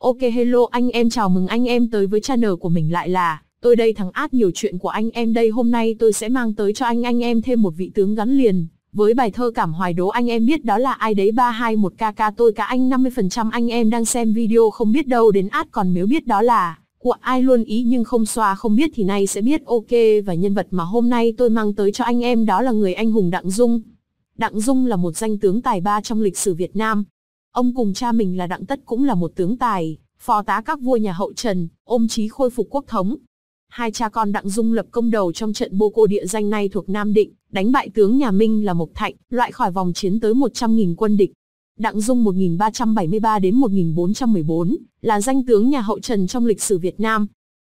Ok hello anh em chào mừng anh em tới với channel của mình lại là Tôi đây thắng át nhiều chuyện của anh em đây hôm nay tôi sẽ mang tới cho anh anh em thêm một vị tướng gắn liền Với bài thơ cảm hoài đố anh em biết đó là ai đấy 321kk tôi cả anh 50% anh em đang xem video không biết đâu đến át còn nếu biết đó là Của ai luôn ý nhưng không xoa không biết thì nay sẽ biết ok và nhân vật mà hôm nay tôi mang tới cho anh em đó là người anh hùng Đặng Dung Đặng Dung là một danh tướng tài ba trong lịch sử Việt Nam, Ông cùng cha mình là Đặng Tất cũng là một tướng tài, phò tá các vua nhà hậu Trần, ôm chí khôi phục quốc thống. Hai cha con Đặng Dung lập công đầu trong trận Bô Cô địa danh nay thuộc Nam Định, đánh bại tướng nhà Minh là Mộc Thạnh, loại khỏi vòng chiến tới 100.000 quân địch. Đặng Dung 1373 đến 1414 là danh tướng nhà hậu Trần trong lịch sử Việt Nam.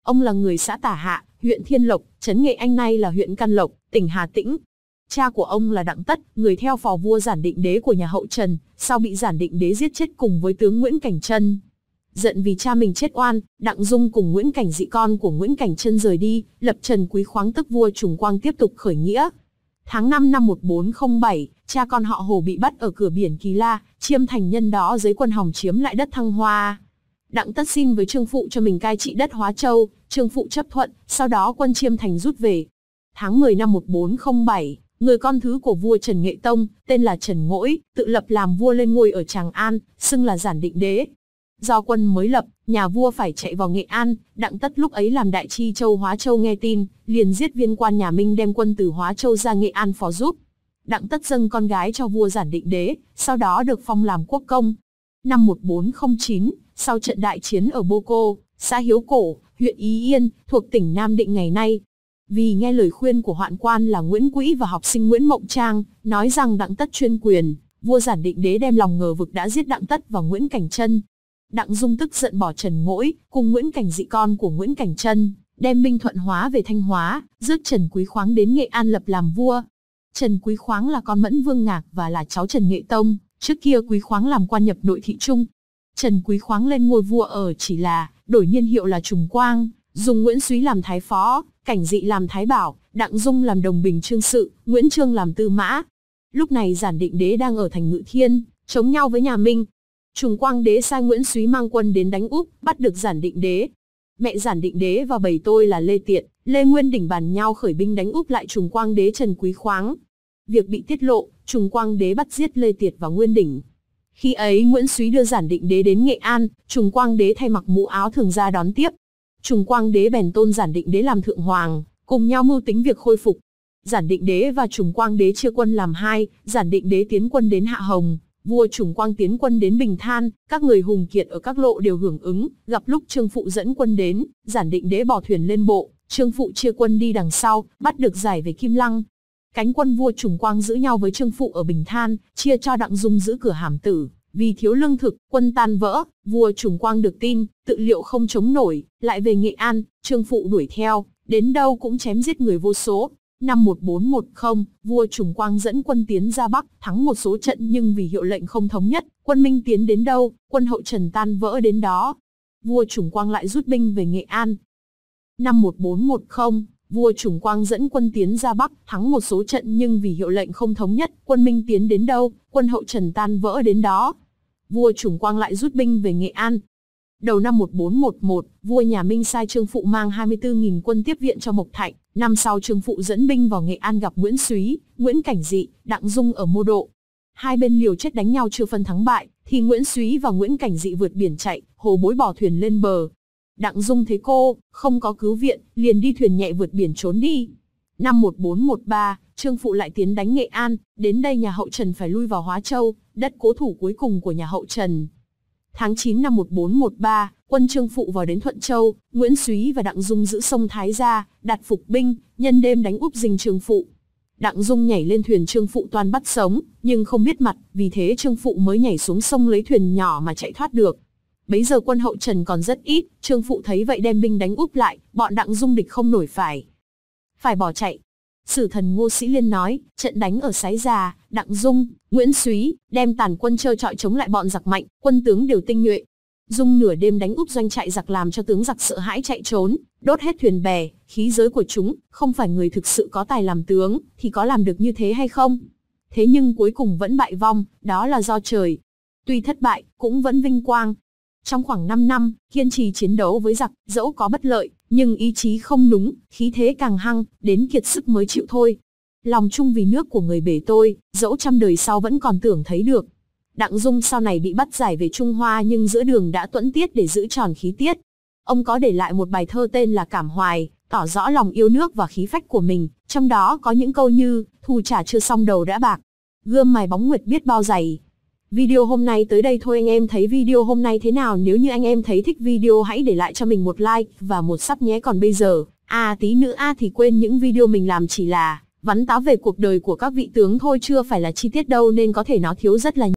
Ông là người xã Tả Hạ, huyện Thiên Lộc, trấn Nghệ Anh nay là huyện Căn Lộc, tỉnh Hà Tĩnh, Cha của ông là Đặng Tất, người theo phò vua giản định đế của nhà hậu Trần, sau bị giản định đế giết chết cùng với tướng Nguyễn Cảnh Trân. Giận vì cha mình chết oan, Đặng Dung cùng Nguyễn Cảnh dị con của Nguyễn Cảnh Trân rời đi, lập Trần Quý khoáng tức vua Trùng Quang tiếp tục khởi nghĩa. Tháng 5 năm 1407, cha con họ Hồ bị bắt ở cửa biển Kỳ La, chiêm thành nhân đó dưới quân hồng chiếm lại đất Thăng Hoa. Đặng Tất xin với Trương Phụ cho mình cai trị đất Hóa Châu, Trương Phụ chấp thuận, sau đó quân chiêm thành rút về. Tháng 10 năm 1407, Người con thứ của vua Trần Nghệ Tông, tên là Trần Ngỗi, tự lập làm vua lên ngôi ở Tràng An, xưng là Giản Định Đế. Do quân mới lập, nhà vua phải chạy vào Nghệ An, đặng tất lúc ấy làm đại chi châu Hóa Châu nghe tin, liền giết viên quan nhà Minh đem quân từ Hóa Châu ra Nghệ An phó giúp. Đặng tất dâng con gái cho vua Giản Định Đế, sau đó được phong làm quốc công. Năm 1409, sau trận đại chiến ở Bô Cô, xã Hiếu Cổ, huyện Ý Yên, thuộc tỉnh Nam Định ngày nay, vì nghe lời khuyên của hoạn quan là Nguyễn Quỹ và học sinh Nguyễn Mộng Trang, nói rằng Đặng Tất chuyên quyền, vua giản định đế đem lòng ngờ vực đã giết Đặng Tất và Nguyễn Cảnh Trân. Đặng Dung tức giận bỏ Trần Ngỗi, cùng Nguyễn Cảnh dị con của Nguyễn Cảnh Trân, đem Minh Thuận Hóa về Thanh Hóa, rước Trần Quý Khoáng đến Nghệ An lập làm vua. Trần Quý Khoáng là con Mẫn Vương Ngạc và là cháu Trần Nghệ Tông, trước kia Quý Khoáng làm quan nhập nội thị trung. Trần Quý Khoáng lên ngôi vua ở chỉ là, đổi niên hiệu là Trùng Quang, dùng Nguyễn Súy làm thái phó, Cảnh Dị làm thái bảo, Đặng Dung làm đồng bình trương sự, Nguyễn Trương làm tư mã. Lúc này giản định đế đang ở thành Ngự Thiên, chống nhau với nhà Minh. Trùng Quang đế sai Nguyễn Súy mang quân đến đánh Úc, bắt được giản định đế. Mẹ giản định đế và bầy tôi là Lê Tiện, Lê Nguyên đỉnh bàn nhau khởi binh đánh Úc lại Trùng Quang đế Trần Quý Khoáng. Việc bị tiết lộ, Trùng Quang đế bắt giết Lê Tiệt và Nguyên đỉnh. Khi ấy Nguyễn Súy đưa giản định đế đến Nghệ An, Trùng Quang đế thay mặc mũ áo thường ra đón tiếp, Trùng Quang Đế bèn tôn Giản Định Đế làm thượng hoàng, cùng nhau mưu tính việc khôi phục. Giản Định Đế và Trùng Quang Đế chia quân làm hai, Giản Định Đế tiến quân đến Hạ Hồng, vua Trùng Quang tiến quân đến Bình Than, các người hùng kiệt ở các lộ đều hưởng ứng, gặp lúc Trương Phụ dẫn quân đến, Giản Định Đế bỏ thuyền lên bộ, Trương Phụ chia quân đi đằng sau, bắt được giải về Kim Lăng. Cánh quân vua Trùng Quang giữ nhau với Trương Phụ ở Bình Than, chia cho Đặng Dung giữ cửa hàm tử, vì thiếu lương thực, quân tan vỡ, vua Trùng Quang được tin, tự liệu không chống nổi, lại về Nghệ An, Trương Phụ đuổi theo, đến đâu cũng chém giết người vô số. Năm 1410, vua Trùng Quang dẫn quân tiến ra Bắc, thắng một số trận nhưng vì hiệu lệnh không thống nhất, quân Minh tiến đến đâu, quân hậu Trần tan vỡ đến đó. Vua Trùng Quang lại rút binh về Nghệ An. Năm 1410, vua Trùng Quang dẫn quân tiến ra Bắc, thắng một số trận nhưng vì hiệu lệnh không thống nhất, quân Minh tiến đến đâu, quân hậu Trần tan vỡ đến đó vua Trùng Quang lại rút binh về Nghệ An. Đầu năm 1411, vua nhà Minh sai Trương Phụ mang 24.000 quân tiếp viện cho Mộc Thạnh, năm sau Trương Phụ dẫn binh vào Nghệ An gặp Nguyễn Súy, Nguyễn Cảnh Dị, Đặng Dung ở Mô Độ. Hai bên liều chết đánh nhau chưa phân thắng bại, thì Nguyễn Súy và Nguyễn Cảnh Dị vượt biển chạy, hồ bối bỏ thuyền lên bờ. Đặng Dung thấy cô, không có cứu viện, liền đi thuyền nhẹ vượt biển trốn đi. Năm 1413, Trương Phụ lại tiến đánh Nghệ An, đến đây nhà hậu Trần phải lui vào Hóa Châu, đất cố thủ cuối cùng của nhà hậu Trần. Tháng 9 năm 1413, quân Trương Phụ vào đến Thuận Châu, Nguyễn Súy và Đặng Dung giữ sông Thái Gia, đặt phục binh, nhân đêm đánh úp dình Trương Phụ. Đặng Dung nhảy lên thuyền Trương Phụ toàn bắt sống, nhưng không biết mặt, vì thế Trương Phụ mới nhảy xuống sông lấy thuyền nhỏ mà chạy thoát được. Bấy giờ quân hậu Trần còn rất ít, Trương Phụ thấy vậy đem binh đánh úp lại, bọn Đặng Dung địch không nổi phải. Phải bỏ chạy, Sử thần Ngô Sĩ Liên nói, trận đánh ở Sái Già, Đặng Dung, Nguyễn Súy, đem tàn quân chơi trọi chống lại bọn giặc mạnh, quân tướng đều tinh nhuệ. Dung nửa đêm đánh úp doanh trại giặc làm cho tướng giặc sợ hãi chạy trốn, đốt hết thuyền bè, khí giới của chúng, không phải người thực sự có tài làm tướng, thì có làm được như thế hay không? Thế nhưng cuối cùng vẫn bại vong, đó là do trời. Tuy thất bại, cũng vẫn vinh quang. Trong khoảng 5 năm, kiên trì chiến đấu với giặc, dẫu có bất lợi, nhưng ý chí không núng, khí thế càng hăng, đến kiệt sức mới chịu thôi. Lòng chung vì nước của người bể tôi, dẫu trăm đời sau vẫn còn tưởng thấy được. Đặng Dung sau này bị bắt giải về Trung Hoa nhưng giữa đường đã tuẫn tiết để giữ tròn khí tiết. Ông có để lại một bài thơ tên là Cảm Hoài, tỏ rõ lòng yêu nước và khí phách của mình, trong đó có những câu như, thù trả chưa xong đầu đã bạc, gươm mài bóng nguyệt biết bao dày, Video hôm nay tới đây thôi anh em thấy video hôm nay thế nào nếu như anh em thấy thích video hãy để lại cho mình một like và một sub nhé còn bây giờ, à tí nữa a à thì quên những video mình làm chỉ là vắn táo về cuộc đời của các vị tướng thôi chưa phải là chi tiết đâu nên có thể nó thiếu rất là nhiều.